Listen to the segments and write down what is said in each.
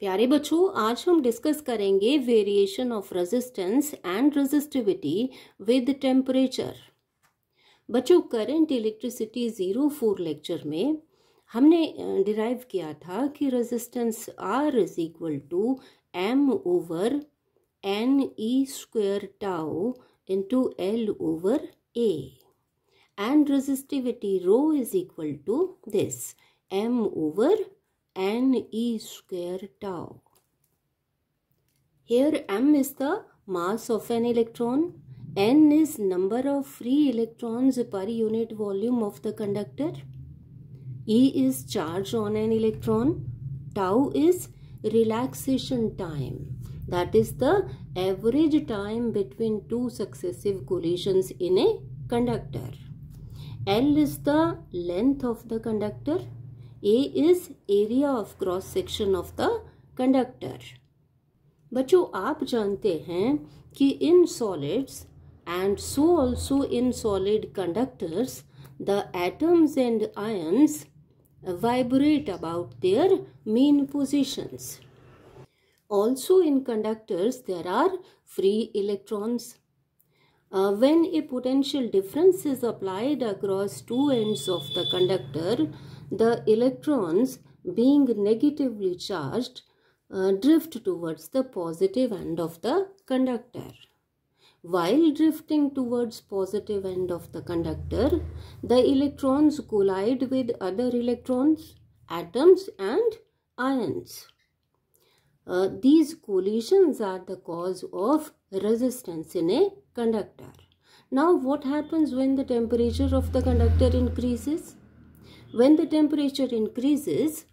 प्यारे बच्चों आज हम डिस्कस करेंगे variation of resistance and resistivity with temperature बच्चों current electricity zero four lecture में हमने डिराइव किया था कि resistance R is equal to M over N E square tau into L over A and resistivity rho is equal to this M over n e square tau. Here m is the mass of an electron, n is number of free electrons per unit volume of the conductor, e is charge on an electron, tau is relaxation time that is the average time between two successive collisions in a conductor. L is the length of the conductor a is area of cross section of the conductor. बच्चों आप जानते हैं कि in solids and so also in solid conductors the atoms and ions vibrate about their mean positions also in conductors there are free electrons uh, when a potential difference is applied across two ends of the conductor the electrons being negatively charged uh, drift towards the positive end of the conductor. While drifting towards positive end of the conductor, the electrons collide with other electrons, atoms and ions. Uh, these collisions are the cause of resistance in a conductor. Now what happens when the temperature of the conductor increases? When the temperature increases,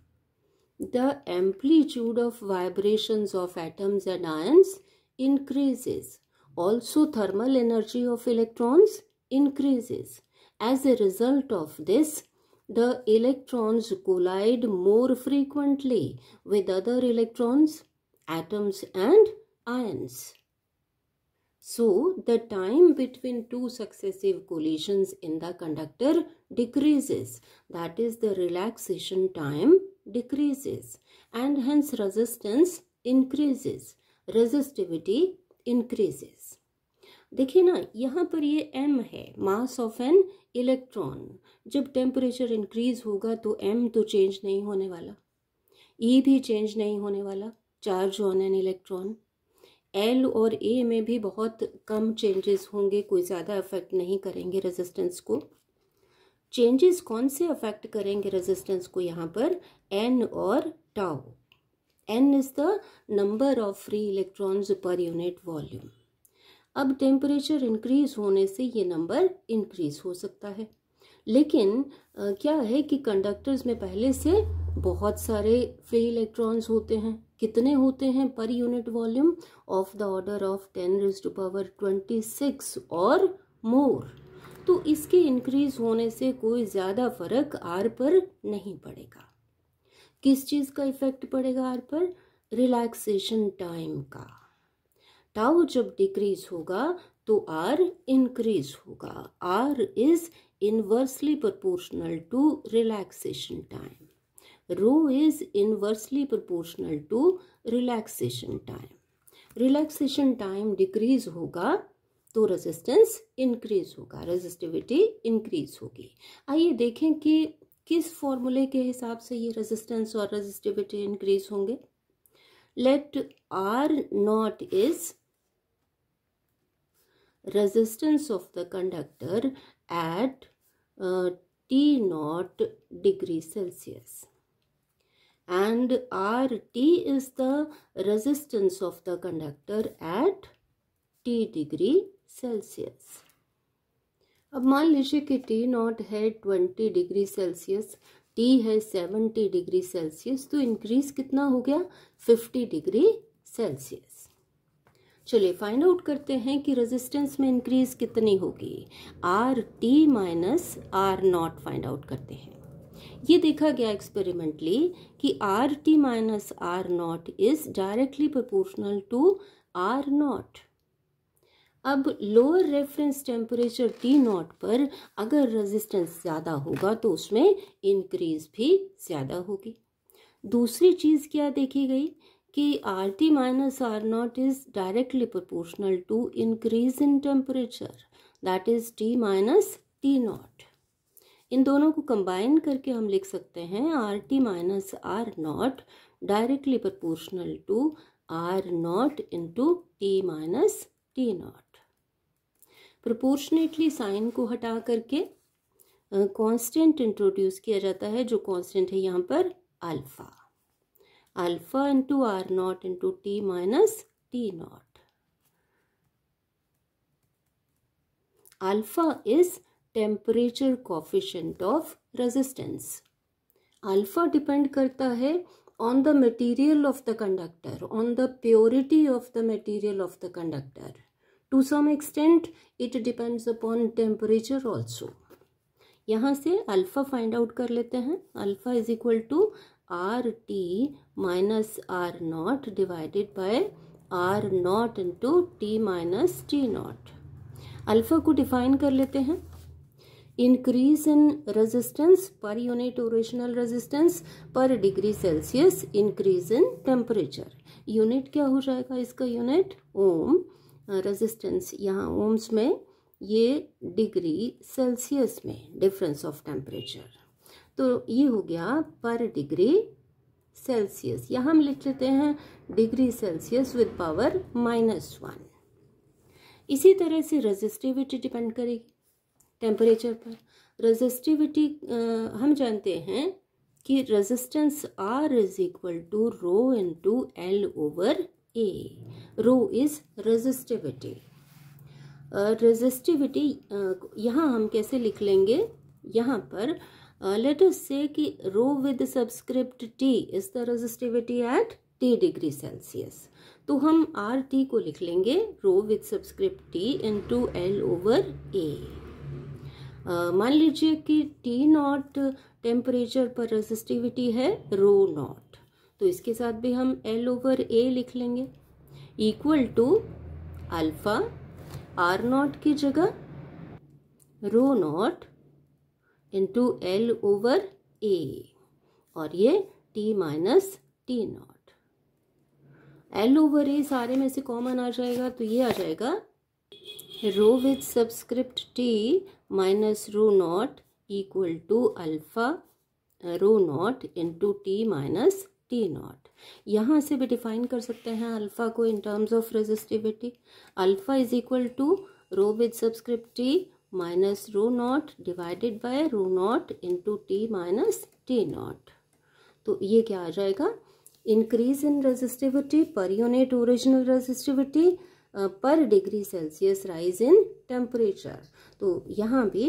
the amplitude of vibrations of atoms and ions increases. Also, thermal energy of electrons increases. As a result of this, the electrons collide more frequently with other electrons, atoms and ions. So the time between two successive collisions in the conductor decreases. That is the relaxation time decreases and hence resistance increases. Resistivity increases. देखिए ना यहाँ पर ये m है mass of an electron जब temperature increase होगा तो m तो चेंज नहीं होने वाला e भी चेंज नहीं होने वाला charge on an electron L और ए में भी बहुत कम चेंजेस होंगे कोई ज़्यादा अफेक्ट नहीं करेंगे रेजिस्टेंस को चेंजेस कौन से अफेक्ट करेंगे रेजिस्टेंस को यहाँ पर एन और tau N is the number of free electrons per unit volume अब टेम्परेचर इंक्रीज होने से ये नंबर इंक्रीज हो सकता है लेकिन क्या है कि कंडक्टर्स में पहले से बहुत सारे फ्री इलेक्ट्रॉन्स होते हैं कितने होते हैं per unit volume of the order of ten raise to power twenty six और मोर तो इसके इंक्रीज होने से कोई ज़्यादा फर्क आर पर नहीं पड़ेगा किस चीज़ का इफेक्ट पड़ेगा आर पर रिलैक्सेशन टाइम का टाउ जब डिक्रीज होगा तो आर इंक्रीज होगा R is inversely proportional to relaxation time rho is inversely proportional to relaxation time relaxation time decrease होगा तो रेजिस्टेंस इंक्रीज होगा रेजिस्टिविटी इंक्रीज होगी आइए देखें कि किस फॉर्मूले के हिसाब से ये रेजिस्टेंस और रेजिस्टिविटी इंक्रीज होंगे let R naught is resistance of the conductor at T naught degree Celsius and RT is the resistance of the conductor at T degree Celsius अब मान लीजिए कि टी नॉट है ट्वेंटी डिग्री सेल्सियस टी है seventy degree Celsius तो increase कितना हो गया फिफ्टी डिग्री सेल्सियस चलिए फाइंड आउट करते हैं कि रेजिस्टेंस में इंक्रीज कितनी होगी R T minus R naught find out करते हैं ये देखा गया एक्सपेरिमेंटली कि R T minus R naught is directly proportional to R naught अब lower reference temperature T not पर अगर रेजिस्टेंस ज़्यादा होगा तो उसमें इंक्रीज भी ज़्यादा होगी दूसरी चीज़ क्या देखी गई कि R T minus R naught is directly proportional to increase in temperature that is T minus T naught इन दोनों को कंबाइन करके हम लिख सकते हैं R T minus R naught directly proportional to R naught into T minus T naught proportionately sign को हटा करके कांस्टेंट इंट्रोड्यूस किया जाता है जो कांस्टेंट है यहाँ पर alpha alpha into R naught into T minus T naught alpha is temperature coefficient of resistance alpha depend करता है on the material of the conductor on the purity of the material of the conductor to some extent it depends upon temperature also यहाँ से alpha find out कर लेते हैं alpha is equal to R T minus R naught divided by R naught into T minus T naught alpha को define कर लेते हैं increase in resistance per unit original resistance per degree Celsius increase in temperature unit क्या हो जाएगा इसका unit ohm resistance यहाँ ohms में ये डिग्री सेल्सियस में डिफरेंस ऑफ टेम्परेचर तो ये हो गया पर डिग्री सेल्सियस यहाँ हम लिख लेते हैं degree Celsius with power minus one इसी तरह से रेजिस्टिविटी डिपेंड करेगी टेम्परेचर पर रेजिस्टिविटी हम जानते हैं कि resistance R is equal to rho into L over A rho is resistivity resistivity यहाँ हम कैसे लिख लेंगे यहाँ पर लेट अस से कि rho with subscript T is the resistivity at T degree Celsius तो हम आर टी को लिख लेंगे rho with subscript T into L over A मान लीजिए कि टी नॉट टेम्परेचर पर रेजिस्टिविटी है रो नॉट तो इसके साथ भी हम एल ओवर ए लिख लेंगे equal to alpha R naught की जगह rho naught into L over A और ये T minus T naught L over A सारे में से कॉमन आ जाएगा तो ये आ जाएगा with subscript T minus rho naught equal to alpha rho naught into T minus T naught यहाँ से भी डिफाइन कर सकते हैं अल्फ़ा को in terms of resistivity alpha is equal to rho with subscript T minus rho naught divided by rho naught into T minus T naught तो ये क्या आ जाएगा increase in resistivity per unit original resistivity per degree Celsius rise in temperature तो यहाँ भी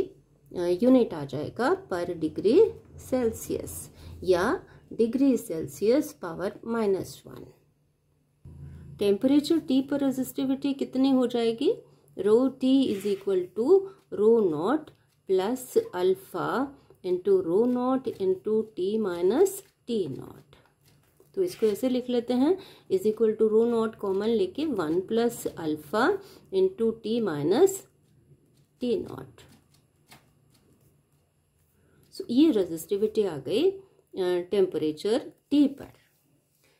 unit आ जाएगा पर डिग्री सेल्सियस या degree Celsius power minus one temperature T पर रेजिस्टिविटी कितनी हो जाएगी rho T is equal to rho naught plus alpha into rho naught into T minus T naught तो इसको ऐसे लिख लेते हैं is equal to rho naught common लेके one plus alpha into T minus T naught so ये resistivity आ गई temperature T पर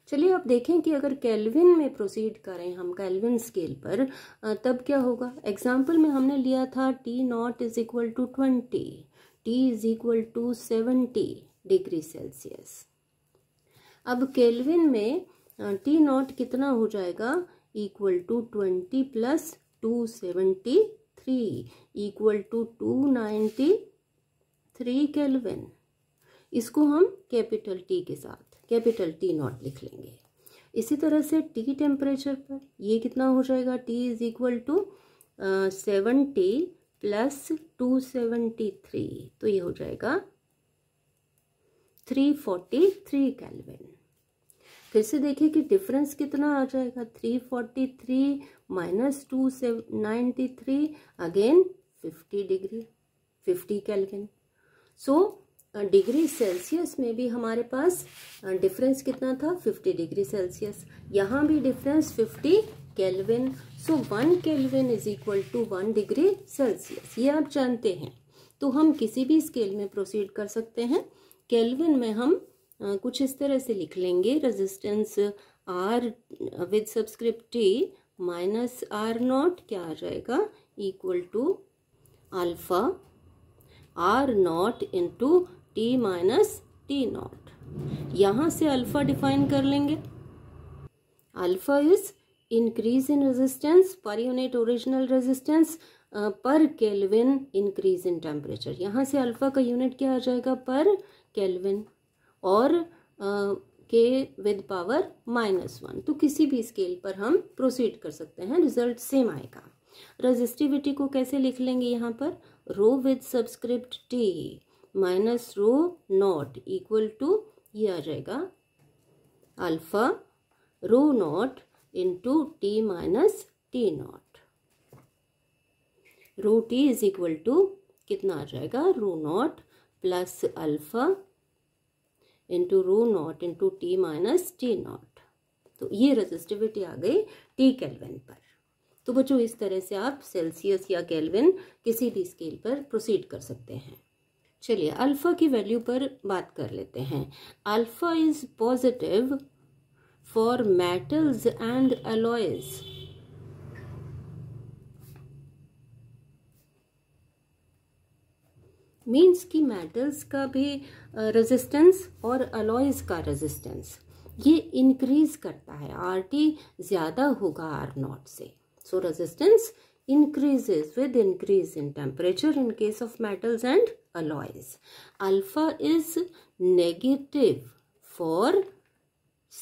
चलिए आप देखें कि अगर कैलविन में प्रोसीड करें हम कैलविन स्केल पर तब क्या होगा एग्जाम्पल में हमने लिया था T naught is equal to twenty T is equal to seventy degree Celsius अब केल्विन में टी नॉट कितना हो जाएगा equal to twenty plus two seventy three equal to two ninety three Kelvin इसको हम कैपिटल टी के साथ capital T not लिख लेंगे इसी तरह से टी टेम्परेचर पर ये कितना हो जाएगा T is equal to seventy plus two seventy three तो ये हो जाएगा थ्री फोर्टी थ्री कैलविन फिर से देखिए कि डिफरेंस कितना आ जाएगा three forty three minus two से ninety three again fifty degree fifty Kelvin so degree Celsius में भी हमारे पास डिफरेंस uh, कितना था फिफ्टी डिग्री सेल्सियस यहाँ भी difference fifty Kelvin so one Kelvin is equal to one degree Celsius ये आप जानते हैं तो हम किसी भी स्केल में प्रोसीड कर सकते हैं केल्विन में हम कुछ इस तरह से लिख लेंगे resistance R with subscript T minus R naught क्या आ जाएगा equal to alpha R naught into T minus T naught यहाँ से अल्फा डिफाइन कर लेंगे alpha is increase in resistance per unit original resistance per Kelvin increase in temperature यहाँ से alpha का यूनिट क्या आ जाएगा पर केल्विन और के विद पावर माइनस वन तो किसी भी स्केल पर हम प्रोसीड कर सकते हैं रिजल्ट सेम आएगा रजिस्टिविटी को कैसे लिख लेंगे यहाँ पर rho with subscript T minus rho naught equal to ये आ जाएगा alpha rho naught into T minus T naught rho T is equal to कितना आ जाएगा rho naught plus alpha into rho naught into T minus T naught तो ये resistivity आ गई T kelvin पर तो बच्चों इस तरह से आप सेल्सियस या केल्विन किसी भी स्केल पर प्रोसीड कर सकते हैं चलिए अल्फ़ा की वैल्यू पर बात कर लेते हैं alpha is positive for metals and alloys means की मेटल्स का भी रेजिस्टेंस और अलॉयज का रेजिस्टेंस ये इंक्रीज करता है आर टी ज़्यादा होगा आर नॉट से so resistance increases with increase in temperature in case of metals and alloys alpha is negative for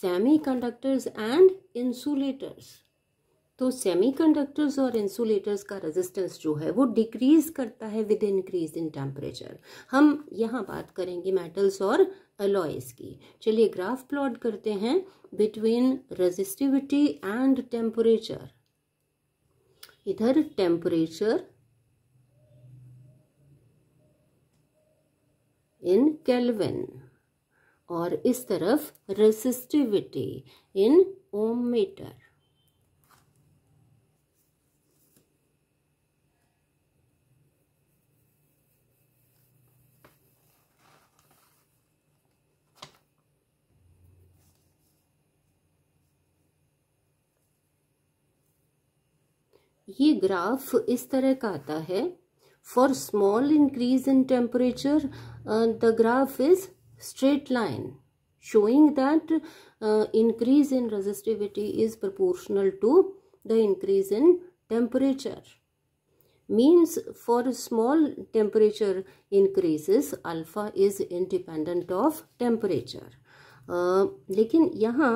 semiconductors and insulators तो सेमीकंडक्टर्स और इंसुलेटर्स का रेजिस्टेंस जो है वो डिक्रीज करता है विद इंक्रीज इन टेम्परेचर हम यहाँ बात करेंगे मेटल्स और अलॉयस की चलिए ग्राफ प्लॉट करते हैं बिटवीन रेजिस्टिविटी एंड टेम्परेचर इधर टेम्परेचर इन केल्विन और इस तरफ रेसिस्टिविटी इन ओम मीटर ये ग्राफ इस तरह का आता है for small increase in temperature the graph is straight line showing that increase in resistivity is proportional to the increase in temperature means for small temperature increases alpha is independent of temperature लेकिन यहाँ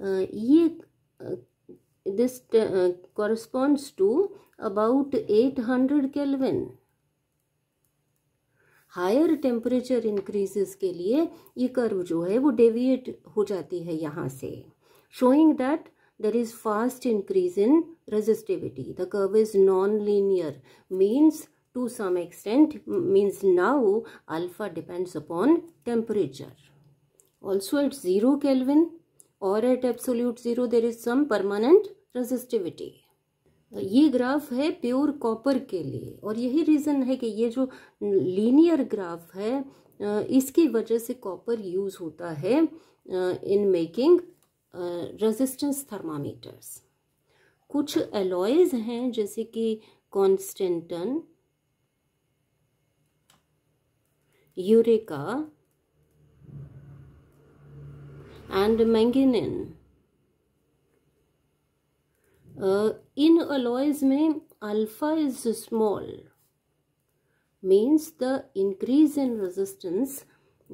uh, ये uh, this uh, corresponds to about 800 Kelvin. Higher temperature increases के लिए ये curve जो है वो deviate हो जाती है यहाँ से showing that there is fast increase in resistivity. The curve is non-linear means to some extent means now alpha depends upon temperature. Also at 0 Kelvin और at absolute zero there is some permanent resistivity ये graph है pure copper के लिए और यही reason है कि ये जो लीनियर ग्राफ है इसकी वजह से कॉपर यूज़ होता है इन मेकिंग रेजिस्टेंस थर्मामीटर्स कुछ एलॉयज हैं जैसे कि constantan eureka and manganin. Uh, in alloys mein alpha is small means the increase in resistance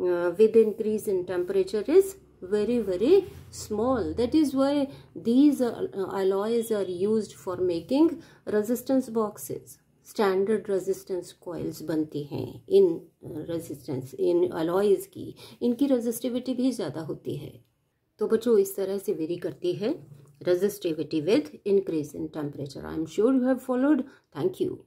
uh, with increase in temperature is very very small that is why these uh, alloys are used for making resistance boxes standard resistance coils बनती हैं in resistance in alloys की इनकी resistivity भी ज़्यादा होती है तो बच्चों इस तरह से वेरी करती है resistivity with increase in temperature I am sure you have followed thank you